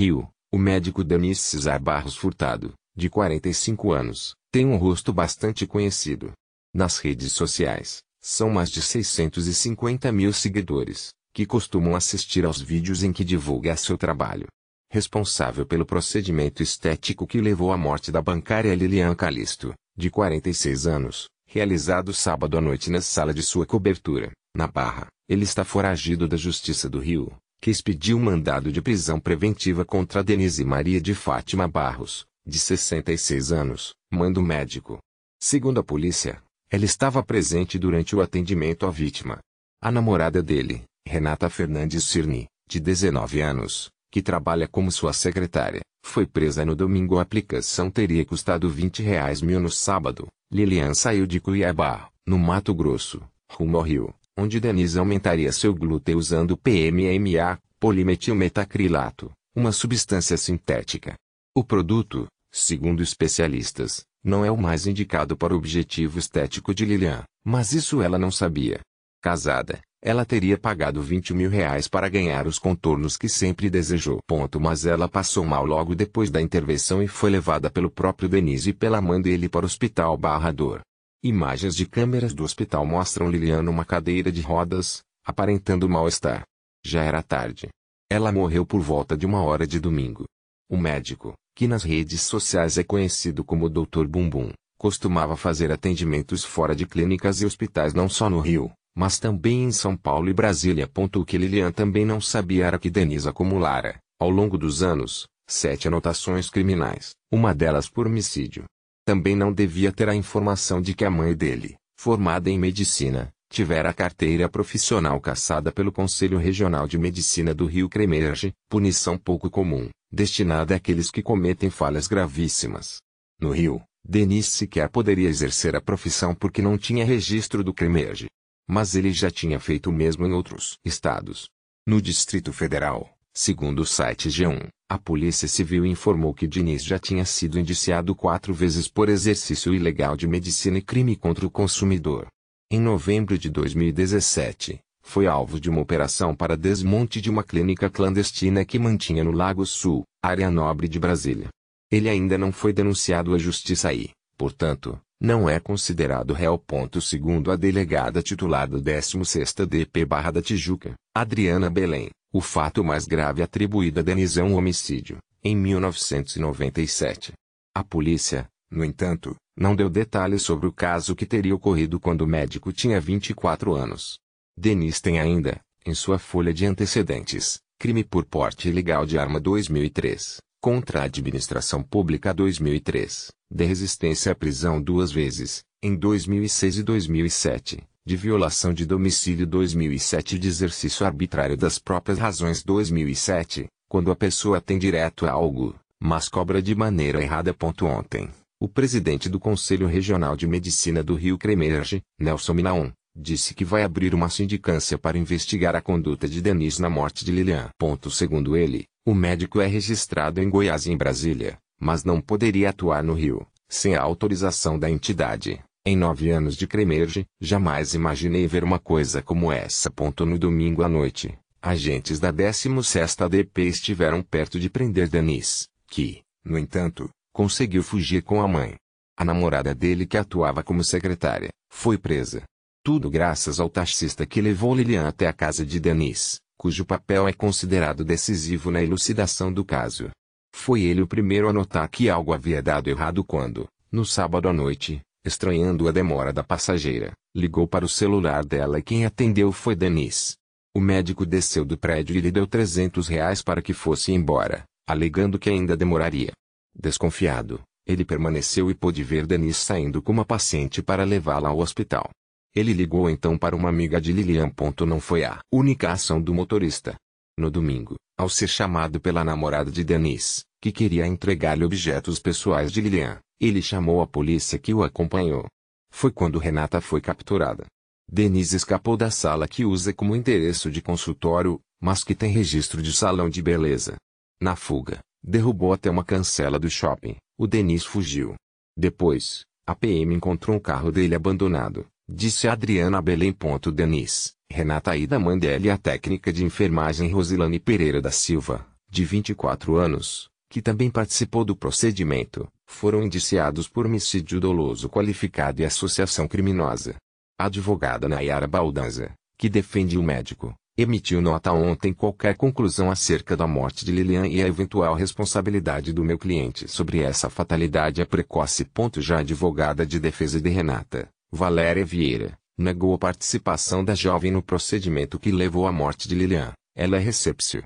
Rio, o médico Denis Cesar Barros Furtado, de 45 anos, tem um rosto bastante conhecido. Nas redes sociais, são mais de 650 mil seguidores, que costumam assistir aos vídeos em que divulga seu trabalho. Responsável pelo procedimento estético que levou à morte da bancária Lilian Calisto, de 46 anos, realizado sábado à noite na sala de sua cobertura, na Barra, ele está foragido da Justiça do Rio, que expediu mandado de prisão preventiva contra Denise Maria de Fátima Barros, de 66 anos, mando médico. Segundo a polícia, ela estava presente durante o atendimento à vítima. A namorada dele, Renata Fernandes Cirni, de 19 anos, que trabalha como sua secretária, foi presa no domingo. A aplicação teria custado 20 reais mil no sábado. Lilian saiu de Cuiabá, no Mato Grosso, rumo ao Rio, onde Denise aumentaria seu glúten usando PMMA, polimetilmetacrilato, uma substância sintética. O produto, segundo especialistas, não é o mais indicado para o objetivo estético de Lilian, mas isso ela não sabia. Casada, ela teria pagado 20 mil reais para ganhar os contornos que sempre desejou. Ponto, mas ela passou mal logo depois da intervenção e foi levada pelo próprio Denise e pela mãe dele para o hospital barra Imagens de câmeras do hospital mostram Lilian numa cadeira de rodas, aparentando mal-estar. Já era tarde. Ela morreu por volta de uma hora de domingo. O médico, que nas redes sociais é conhecido como Dr. Bumbum, costumava fazer atendimentos fora de clínicas e hospitais não só no Rio, mas também em São Paulo e Brasília. O que Lilian também não sabia era que Denise acumulara, ao longo dos anos, sete anotações criminais, uma delas por homicídio. Também não devia ter a informação de que a mãe dele, formada em medicina, tivera a carteira profissional cassada pelo Conselho Regional de Medicina do Rio Cremerge, punição pouco comum, destinada àqueles que cometem falhas gravíssimas. No Rio, Denis sequer poderia exercer a profissão porque não tinha registro do Cremerge. Mas ele já tinha feito o mesmo em outros estados. No Distrito Federal, Segundo o site G1, a Polícia Civil informou que Diniz já tinha sido indiciado quatro vezes por exercício ilegal de medicina e crime contra o consumidor. Em novembro de 2017, foi alvo de uma operação para desmonte de uma clínica clandestina que mantinha no Lago Sul, área nobre de Brasília. Ele ainda não foi denunciado à justiça e, portanto, não é considerado réu. Ponto segundo a delegada titular do 16 DP Barra da Tijuca, Adriana Belém, o fato mais grave atribuído a Denise é um homicídio, em 1997. A polícia, no entanto, não deu detalhes sobre o caso que teria ocorrido quando o médico tinha 24 anos. Denise tem ainda, em sua folha de antecedentes, crime por porte ilegal de arma 2003, contra a administração pública 2003, de resistência à prisão duas vezes, em 2006 e 2007, de violação de domicílio 2007 e de exercício arbitrário das próprias razões 2007, quando a pessoa tem direito a algo, mas cobra de maneira errada. Ontem, o presidente do Conselho Regional de Medicina do Rio Cremerge, Nelson Minaon, disse que vai abrir uma sindicância para investigar a conduta de Denise na morte de Lilian. Segundo ele, o médico é registrado em Goiás e em Brasília, mas não poderia atuar no Rio, sem a autorização da entidade. Em nove anos de cremerge, jamais imaginei ver uma coisa como essa. No domingo à noite, agentes da 16ª DP estiveram perto de prender Denis, que, no entanto, conseguiu fugir com a mãe. A namorada dele que atuava como secretária, foi presa. Tudo graças ao taxista que levou Lilian até a casa de Denis, cujo papel é considerado decisivo na elucidação do caso. Foi ele o primeiro a notar que algo havia dado errado quando, no sábado à noite, Estranhando a demora da passageira, ligou para o celular dela e quem atendeu foi Denise. O médico desceu do prédio e lhe deu 300 reais para que fosse embora, alegando que ainda demoraria. Desconfiado, ele permaneceu e pôde ver Denise saindo com uma paciente para levá-la ao hospital. Ele ligou então para uma amiga de Lilian. Não foi a única ação do motorista. No domingo, ao ser chamado pela namorada de Denise, que queria entregar-lhe objetos pessoais de Lilian, ele chamou a polícia que o acompanhou. Foi quando Renata foi capturada. Denise escapou da sala que usa como endereço de consultório, mas que tem registro de salão de beleza. Na fuga, derrubou até uma cancela do shopping. O Denise fugiu. Depois, a PM encontrou um carro dele abandonado, disse Adriana Belém. Denise, Renata Ida Mandelli e a técnica de enfermagem Rosilane Pereira da Silva, de 24 anos, que também participou do procedimento, foram indiciados por homicídio doloso qualificado e associação criminosa. A advogada Nayara Baldanza, que defende o médico, emitiu nota ontem qualquer conclusão acerca da morte de Lilian e a eventual responsabilidade do meu cliente sobre essa fatalidade é precoce. Já a advogada de defesa de Renata, Valéria Vieira, negou a participação da jovem no procedimento que levou à morte de Lilian. Ela é recepcio.